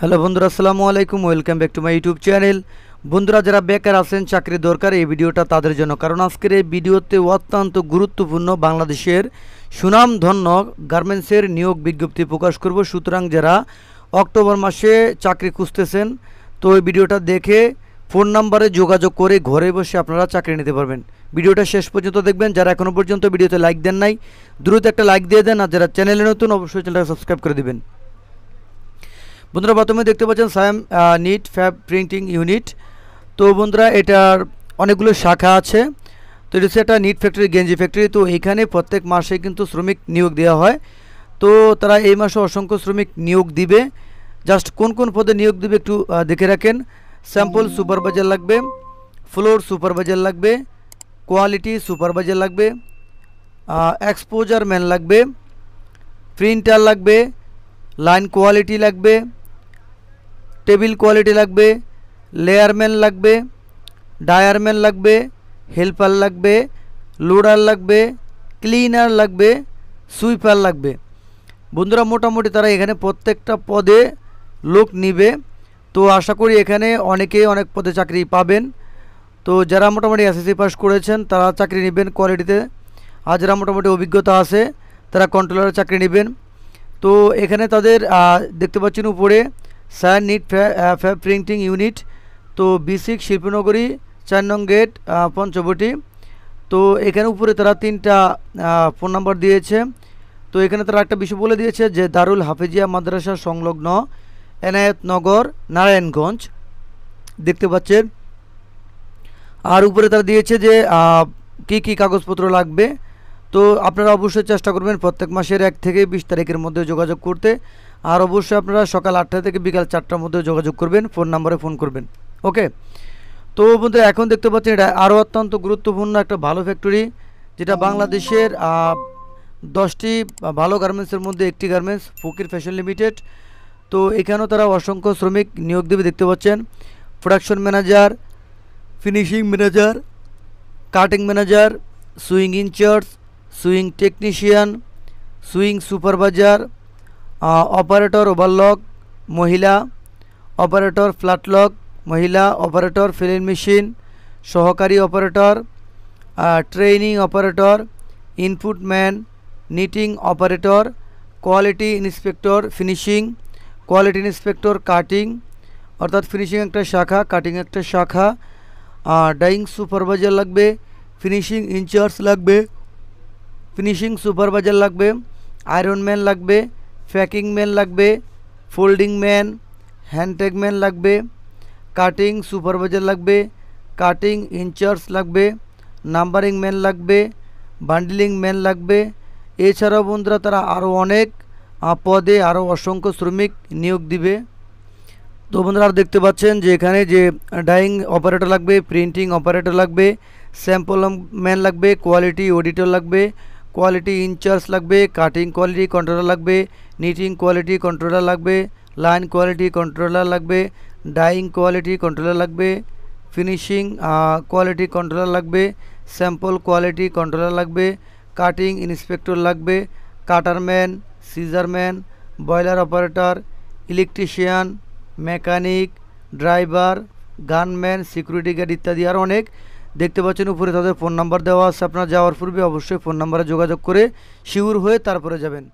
hello বন্ধুরা আসসালামু আলাইকুম welcome back to my YouTube channel বন্ধুরা যারা বেকার আছেন চাকরি দরকার এই ভিডিওটা তাদের জন্য কারণ আজকের এই ভিডিওতে অত্যন্ত গুরুত্বপূর্ণ বাংলাদেশের সুনামধন্য গার্মেন্টসের নিয়োগ বিজ্ঞপ্তি প্রকাশ করব সুতরাং যারা অক্টোবর মাসে চাকরি খুঁজতেছেন তো এই ভিডিওটা দেখে ফোন নাম্বারে যোগাযোগ করে ঘরে বসে আপনারা চাকরি নিতে পারবেন ভিডিওটা শেষ পর্যন্ত দেখবেন যারা এখনও পর্যন্ত ভিডিওতে লাইক দেন নাই দ্রুত একটা লাইক দিয়ে দেন আর যারা চ্যানেলে নতুন অবশ্যই চ্যানেলটা সাবস্ক্রাইব করে দেবেন বন্ধুরা প্রথমে দেখতে পাচ্ছেন Sayam knit fab printing unit তো বন্ধুরা এটার অনেকগুলো শাখা আছে তো এটা হচ্ছে একটা নিট ফ্যাক্টরি গেঞ্জি ফ্যাক্টরি তো এখানে প্রত্যেক মাসে কিন্তু শ্রমিক নিয়োগ দেওয়া হয় তো তারা এই মাসে অসংখ্য শ্রমিক নিয়োগ দিবে জাস্ট কোন কোন পদে নিয়োগ দিবে একটু দেখে রাখেন স্যাম্পল সুপারভাইজার লাগবে ফ্লোর সুপারভাইজার লাগবে কোয়ালিটি সুপারভাইজার লাগবে এক্সপোজার ম্যান লাগবে প্রিন্টার লাগবে লাইন কোয়ালিটি লাগবে টেবিল কোয়ালিটি লাগবে লেয়ারম্যান লাগবে ডায়ারম্যান লাগবে হেল্পার লাগবে লোডার লাগবে ক্লিনার লাগবে সুইপার লাগবে বন্ধুরা মোটামুটি তারা এখানে প্রত্যেকটা পদে লোক নিবে তো আশা করি এখানে অনেকে অনেক পদে চাকরি পাবেন তো যারা মোটামুটি এসএসসি পাস করেছেন তারা চাকরি নেবেন কোয়ালিটিতে আর যারা মোটামুটি অভিজ্ঞতা আছে তারা কন্ট্রোলারের চাকরি নেবেন তো এখানে তাদের দেখতে পাচ্ছেন উপরে sir knit fab printing unit তো বিসিক শিল্পনগরী চার নং গেট পঞ্চবটি তো এখানে উপরে তারা তিনটা ফোন নাম্বার দিয়েছে তো এখানে তারা একটা বিষয় বলে দিয়েছে যে দারুল হাফেজিয়া মাদ্রাসা সংলগ্ন নগর নারায়ণগঞ্জ দেখতে পাচ্ছেন আর উপরে তারা দিয়েছে যে কি কি কাগজপত্র লাগবে তো আপনারা অবশ্যই চেষ্টা করবেন প্রত্যেক মাসের এক থেকে বিশ তারিখের মধ্যে যোগাযোগ করতে আর অবশ্যই আপনারা সকাল আটটা থেকে বিকাল চারটার মধ্যে যোগাযোগ করবেন ফোন নাম্বারে ফোন করবেন ওকে তো বন্ধুরা এখন দেখতে পাচ্ছেন এটা আরও অত্যন্ত গুরুত্বপূর্ণ একটা ভালো ফ্যাক্টরি যেটা বাংলাদেশের দশটি ভালো গার্মেন্টসের মধ্যে একটি গার্মেন্টস ফকির ফ্যাশন লিমিটেড তো এখানেও তারা অসংখ্য শ্রমিক নিয়োগ দেবে দেখতে পাচ্ছেন production manager finishing manager cutting manager sewing incharge sewing technician sewing supervisor operator overlock মহিলা অপারেটর ফ্ল্যাটলক মহিলা অপারেটর ফিলিং মেশিন সহকারী operator training operator input man knitting operator quality inspector finishing quality inspector cutting অর্থাৎ finishing একটা শাখা cutting একটা শাখা dyeing supervisor লাগবে finishing incharge লাগবে ফিনিশিং সুপারভাইজার লাগবে আয়রনম্যান লাগবে ফ্যাকিং ম্যান লাগবে ফোল্ডিং ম্যান হ্যান্ডটেক ম্যান লাগবে কাটিং সুপারভাইজার লাগবে কাটিং ইনচার্জ লাগবে নাম্বারিং ম্যান লাগবে বান্ডিলিং ম্যান লাগবে এছাড়াও বন্ধুরা তারা আরও অনেক পদে আরও অসংখ্য শ্রমিক নিয়োগ দিবে তো বন্ধুরা দেখতে পাচ্ছেন যে এখানে যে ডাইং অপারেটর লাগবে প্রিন্টিং অপারেটর লাগবে স্যাম্পল ম্যান লাগবে কোয়ালিটি অডিটর লাগবে কোয়ালিটি ইনচার্জ লাগবে কাটিং কোয়ালিটি কন্ট্রোলার লাগবে নিটিং কোয়ালিটি কন্ট্রোলার লাগবে লাইন কোয়ালিটি কন্ট্রোলার লাগবে ডাইং কোয়ালিটি কন্ট্রোলার লাগবে ফিনিশিং কোয়ালিটি কন্ট্রোলার লাগবে স্যাম্পল কোয়ালিটি কন্ট্রোলার লাগবে কাটিং ইন্সপেক্টর লাগবে cutter man scissor man boiler operator electrician mechanic driver gunman security guard ইত্যাদি আর অনেক দেখতে পাচ্ছেন উপরে তাদের ফোন নাম্বার দেওয়া আছে আপনার যাওয়ার পূর্বে অবশ্যই ফোন নাম্বারে যোগাযোগ করে শিউর হয়ে তারপরে যাবেন